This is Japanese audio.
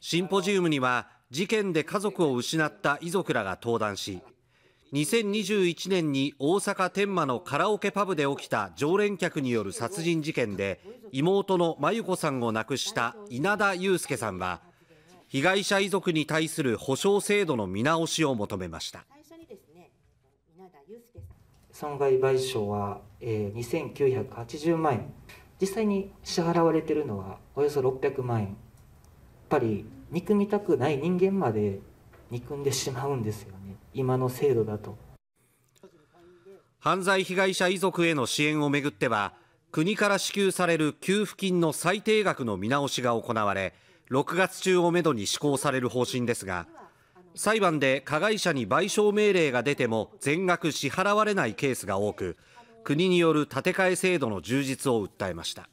シンポジウムには事件で家族を失った遺族らが登壇し2021年に大阪天満のカラオケパブで起きた常連客による殺人事件で妹の真由子さんを亡くした稲田祐介さんは被害者遺族に対する補償制度の見直しを求めました損害賠償は、え2980万円実際に支払われているのはおよそ600万円ぱり憎みたくない人間まで憎んでしまうんですよね今の制度だと犯罪被害者遺族への支援をめぐっては国から支給される給付金の最低額の見直しが行われ6月中をめどに施行される方針ですが裁判で加害者に賠償命令が出ても全額支払われないケースが多く国による建て替え制度の充実を訴えました